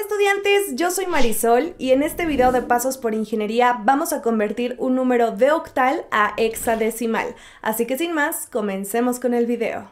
estudiantes, yo soy Marisol y en este video de Pasos por Ingeniería vamos a convertir un número de octal a hexadecimal. Así que sin más, comencemos con el video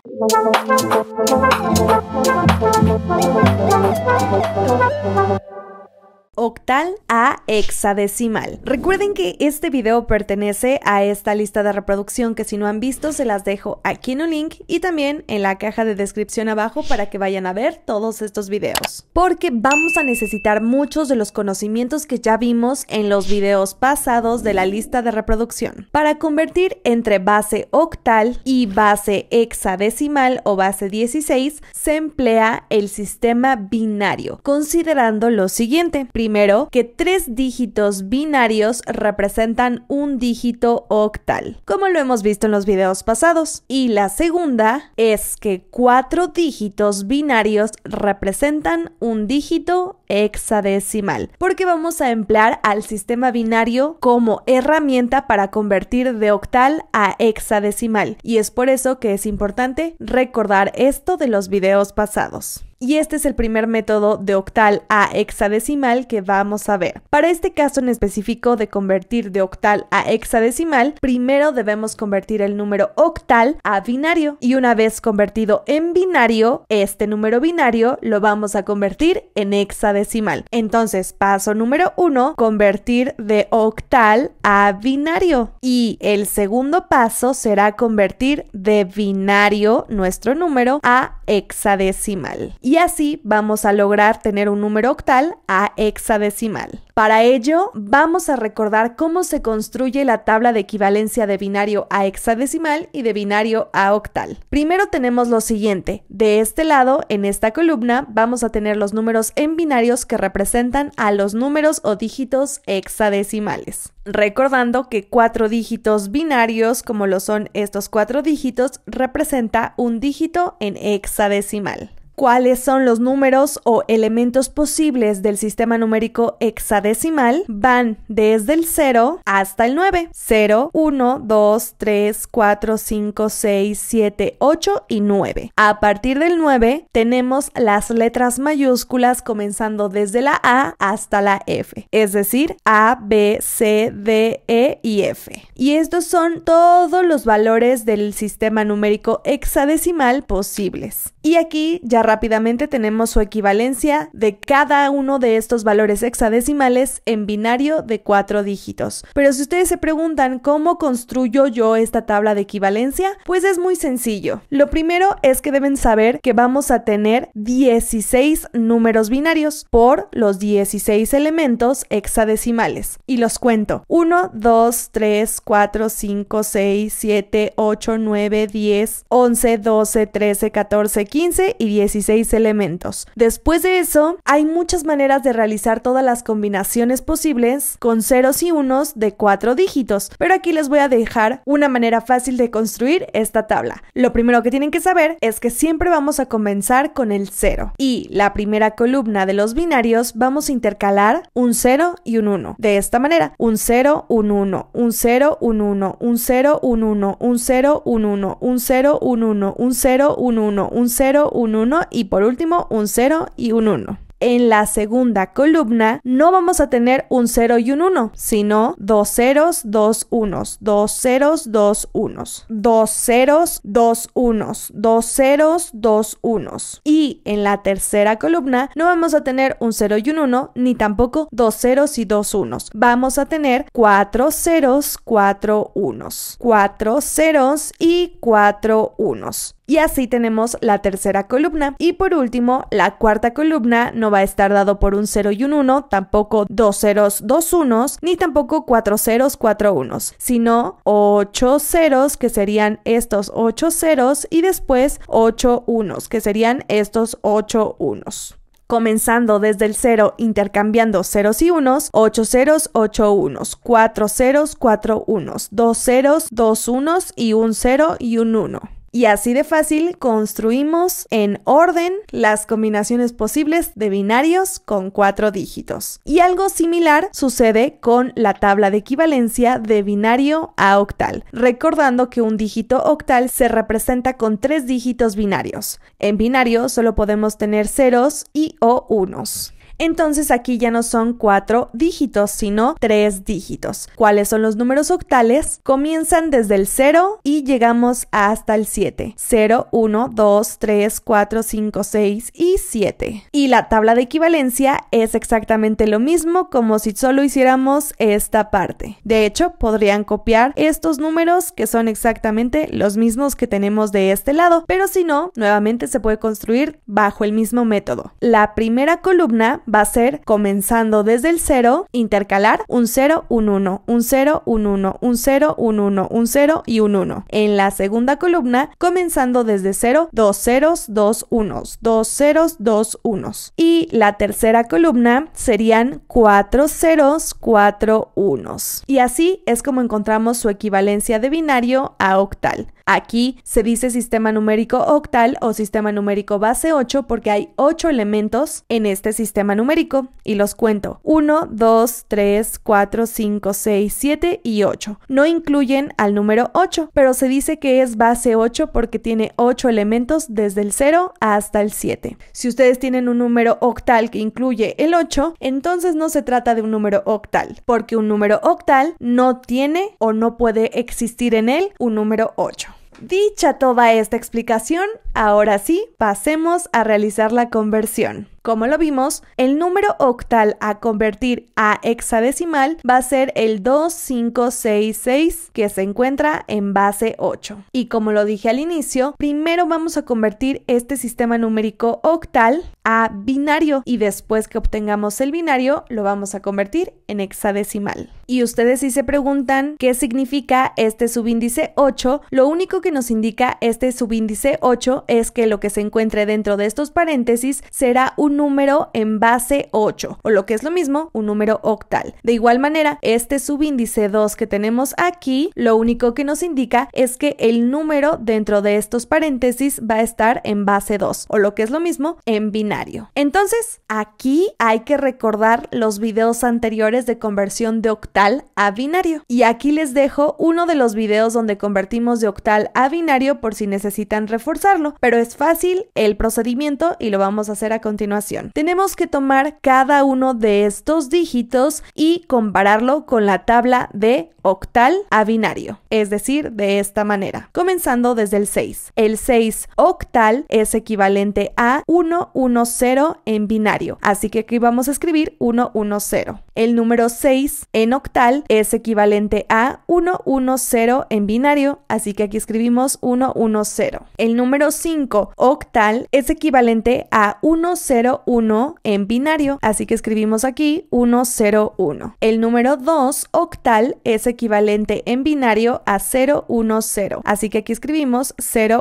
octal a hexadecimal. Recuerden que este video pertenece a esta lista de reproducción que si no han visto se las dejo aquí en un link y también en la caja de descripción abajo para que vayan a ver todos estos videos. Porque vamos a necesitar muchos de los conocimientos que ya vimos en los videos pasados de la lista de reproducción. Para convertir entre base octal y base hexadecimal o base 16 se emplea el sistema binario, considerando lo siguiente primero que tres dígitos binarios representan un dígito octal, como lo hemos visto en los videos pasados. Y la segunda es que cuatro dígitos binarios representan un dígito hexadecimal, porque vamos a emplear al sistema binario como herramienta para convertir de octal a hexadecimal, y es por eso que es importante recordar esto de los videos pasados. Y este es el primer método de octal a hexadecimal que vamos a ver. Para este caso en específico de convertir de octal a hexadecimal, primero debemos convertir el número octal a binario. Y una vez convertido en binario, este número binario lo vamos a convertir en hexadecimal decimal. Entonces, paso número uno, convertir de octal a binario. Y el segundo paso será convertir de binario nuestro número a hexadecimal. Y así vamos a lograr tener un número octal a hexadecimal. Para ello, vamos a recordar cómo se construye la tabla de equivalencia de binario a hexadecimal y de binario a octal. Primero tenemos lo siguiente. De este lado, en esta columna, vamos a tener los números en binarios que representan a los números o dígitos hexadecimales. Recordando que cuatro dígitos binarios, como lo son estos cuatro dígitos, representa un dígito en hexadecimal cuáles son los números o elementos posibles del sistema numérico hexadecimal van desde el 0 hasta el 9. 0, 1, 2, 3, 4, 5, 6, 7, 8 y 9. A partir del 9 tenemos las letras mayúsculas comenzando desde la A hasta la F, es decir, A, B, C, D, E y F. Y estos son todos los valores del sistema numérico hexadecimal posibles. Y aquí ya rápidamente tenemos su equivalencia de cada uno de estos valores hexadecimales en binario de 4 dígitos. Pero si ustedes se preguntan cómo construyo yo esta tabla de equivalencia, pues es muy sencillo. Lo primero es que deben saber que vamos a tener 16 números binarios por los 16 elementos hexadecimales. Y los cuento. 1, 2, 3, 4, 5, 6, 7, 8, 9, 10, 11, 12, 13, 14, 15, 15 y 16 elementos. Después de eso, hay muchas maneras de realizar todas las combinaciones posibles con ceros y unos de 4 dígitos, pero aquí les voy a dejar una manera fácil de construir esta tabla. Lo primero que tienen que saber es que siempre vamos a comenzar con el 0 y la primera columna de los binarios vamos a intercalar un 0 y un 1. De esta manera, un 0, un 1, un 0, un 1, un 0, un 1, un 0, un 1, un 0, un 1, un 0, un 1, un 0, 0, un 1 y por último un 0 y un 1 en la segunda columna no vamos a tener un 0 y un 1, sino dos ceros, dos unos, dos ceros, dos unos, dos ceros, dos unos, dos ceros, dos unos. Y en la tercera columna no vamos a tener un 0 y un 1, ni tampoco dos ceros y dos unos. Vamos a tener cuatro ceros, cuatro unos, cuatro ceros y cuatro unos. Y así tenemos la tercera columna. Y por último, la cuarta columna va a estar dado por un 0 y un 1, tampoco 2 ceros, 2 unos, ni tampoco 4 ceros, 4 unos, sino 8 ceros, que serían estos 8 ceros, y después 8 unos, que serían estos 8 unos. Comenzando desde el 0, intercambiando ceros y unos, 8 ceros, 8 unos, 4 ceros, 4 unos, 2 ceros, 2 unos, y un 0 y un 1. Y así de fácil construimos en orden las combinaciones posibles de binarios con cuatro dígitos. Y algo similar sucede con la tabla de equivalencia de binario a octal, recordando que un dígito octal se representa con tres dígitos binarios. En binario solo podemos tener ceros y o unos. Entonces aquí ya no son cuatro dígitos, sino tres dígitos. ¿Cuáles son los números octales? Comienzan desde el 0 y llegamos hasta el 7. 0, 1, 2, 3, 4, 5, 6 y 7. Y la tabla de equivalencia es exactamente lo mismo como si solo hiciéramos esta parte. De hecho, podrían copiar estos números que son exactamente los mismos que tenemos de este lado, pero si no, nuevamente se puede construir bajo el mismo método. La primera columna va a ser comenzando desde el 0, intercalar un 0, un 1, un 0, un 1, un 0, un 1, un 0 y un 1. En la segunda columna, comenzando desde 0, dos ceros, dos unos, dos ceros, dos unos. Y la tercera columna serían cuatro ceros, cuatro unos. Y así es como encontramos su equivalencia de binario a octal. Aquí se dice sistema numérico octal o sistema numérico base 8 porque hay 8 elementos en este sistema numérico y los cuento. 1, 2, 3, 4, 5, 6, 7 y 8. No incluyen al número 8, pero se dice que es base 8 porque tiene 8 elementos desde el 0 hasta el 7. Si ustedes tienen un número octal que incluye el 8, entonces no se trata de un número octal, porque un número octal no tiene o no puede existir en él un número 8. Dicha toda esta explicación, Ahora sí, pasemos a realizar la conversión. Como lo vimos, el número octal a convertir a hexadecimal va a ser el 2566 que se encuentra en base 8. Y como lo dije al inicio, primero vamos a convertir este sistema numérico octal a binario y después que obtengamos el binario lo vamos a convertir en hexadecimal. Y ustedes si se preguntan qué significa este subíndice 8, lo único que nos indica este subíndice 8 es que lo que se encuentre dentro de estos paréntesis será un número en base 8, o lo que es lo mismo, un número octal. De igual manera, este subíndice 2 que tenemos aquí, lo único que nos indica es que el número dentro de estos paréntesis va a estar en base 2, o lo que es lo mismo, en binario. Entonces, aquí hay que recordar los videos anteriores de conversión de octal a binario. Y aquí les dejo uno de los videos donde convertimos de octal a binario por si necesitan reforzarlo pero es fácil el procedimiento y lo vamos a hacer a continuación. Tenemos que tomar cada uno de estos dígitos y compararlo con la tabla de octal a binario, es decir, de esta manera, comenzando desde el 6. El 6 octal es equivalente a 110 en binario, así que aquí vamos a escribir 110. El número 6 en octal es equivalente a 110 en binario, así que aquí escribimos 110. El número 5 octal es equivalente a 101 en binario, así que escribimos aquí 101. El número 2 octal es equivalente en binario a 010, así que aquí escribimos 010.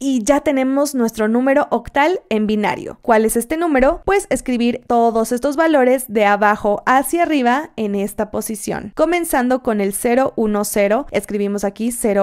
Y ya tenemos nuestro número octal en binario. ¿Cuál es este número? Pues escribir todos estos valores de abajo hacia arriba en esta posición. Comenzando con el 010, escribimos aquí 010,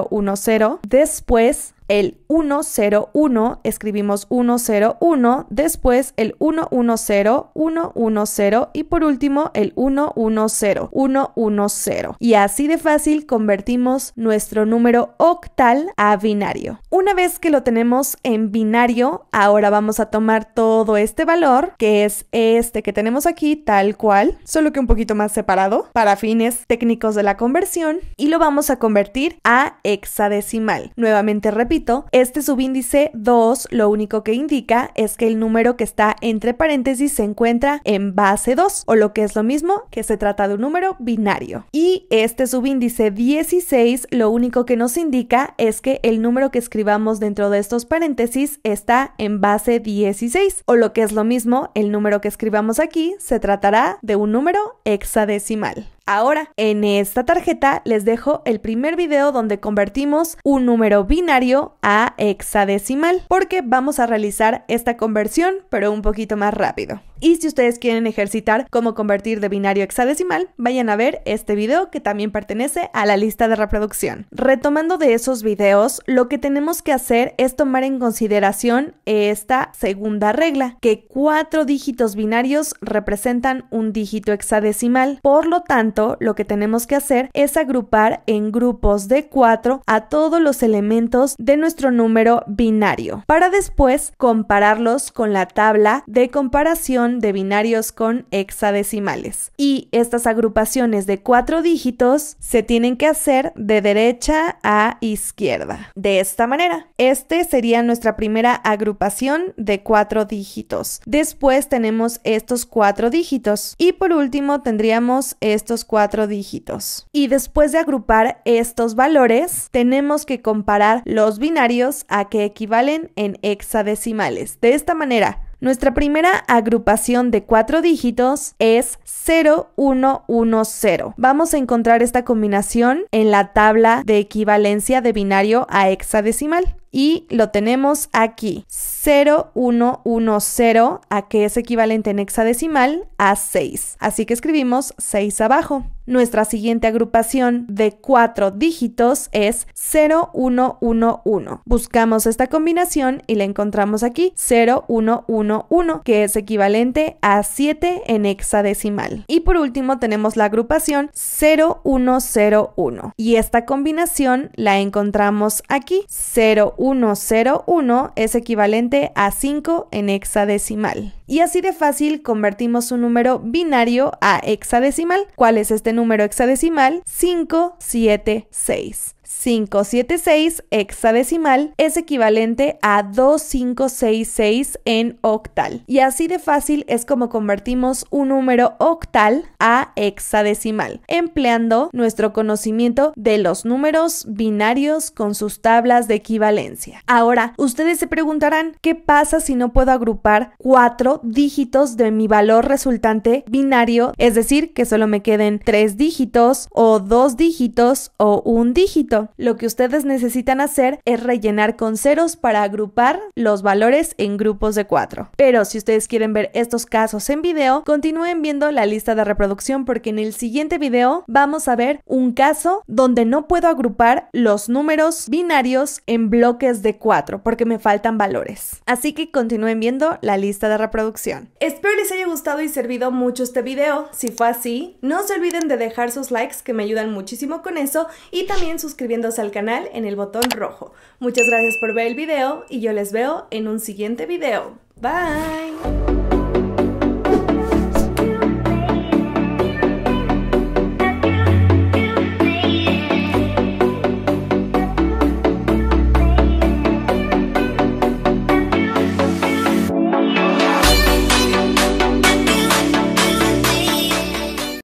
después el 101, escribimos 101, después el 110, 110 y por último el 110, 110. Y así de fácil convertimos nuestro número octal a binario. Una vez que lo tenemos en binario, ahora vamos a tomar todo este valor, que es este que tenemos aquí tal cual, solo que un poquito más separado para fines técnicos de la conversión y lo vamos a convertir a hexadecimal. Nuevamente repito este subíndice 2 lo único que indica es que el número que está entre paréntesis se encuentra en base 2, o lo que es lo mismo que se trata de un número binario. Y este subíndice 16 lo único que nos indica es que el número que escribamos dentro de estos paréntesis está en base 16, o lo que es lo mismo, el número que escribamos aquí se tratará de un número hexadecimal. Ahora, en esta tarjeta les dejo el primer video donde convertimos un número binario a hexadecimal, porque vamos a realizar esta conversión, pero un poquito más rápido. Y si ustedes quieren ejercitar cómo convertir de binario hexadecimal, vayan a ver este video que también pertenece a la lista de reproducción. Retomando de esos videos, lo que tenemos que hacer es tomar en consideración esta segunda regla, que cuatro dígitos binarios representan un dígito hexadecimal. Por lo tanto, lo que tenemos que hacer es agrupar en grupos de cuatro a todos los elementos de nuestro número binario, para después compararlos con la tabla de comparación de binarios con hexadecimales. Y estas agrupaciones de cuatro dígitos se tienen que hacer de derecha a izquierda. De esta manera, este sería nuestra primera agrupación de cuatro dígitos. Después tenemos estos cuatro dígitos. Y por último tendríamos estos cuatro dígitos. Y después de agrupar estos valores, tenemos que comparar los binarios a que equivalen en hexadecimales. De esta manera, nuestra primera agrupación de cuatro dígitos es 0110. Vamos a encontrar esta combinación en la tabla de equivalencia de binario a hexadecimal. Y lo tenemos aquí, 0110, a que es equivalente en hexadecimal a 6. Así que escribimos 6 abajo. Nuestra siguiente agrupación de cuatro dígitos es 0111. Buscamos esta combinación y la encontramos aquí, 0111, que es equivalente a 7 en hexadecimal. Y por último tenemos la agrupación 0101 y esta combinación la encontramos aquí, 0101 es equivalente a 5 en hexadecimal. Y así de fácil convertimos un número binario a hexadecimal. ¿Cuál es este número? número hexadecimal 576. 576 hexadecimal es equivalente a 2566 en octal. Y así de fácil es como convertimos un número octal a hexadecimal, empleando nuestro conocimiento de los números binarios con sus tablas de equivalencia. Ahora, ustedes se preguntarán, ¿qué pasa si no puedo agrupar cuatro dígitos de mi valor resultante binario? Es decir, que solo me queden tres dígitos o dos dígitos o un dígito lo que ustedes necesitan hacer es rellenar con ceros para agrupar los valores en grupos de cuatro. Pero si ustedes quieren ver estos casos en video, continúen viendo la lista de reproducción porque en el siguiente video vamos a ver un caso donde no puedo agrupar los números binarios en bloques de cuatro porque me faltan valores. Así que continúen viendo la lista de reproducción. Espero les haya gustado y servido mucho este video. Si fue así, no se olviden de dejar sus likes que me ayudan muchísimo con eso y también suscribirse suscribiéndose al canal en el botón rojo. Muchas gracias por ver el video y yo les veo en un siguiente video. Bye.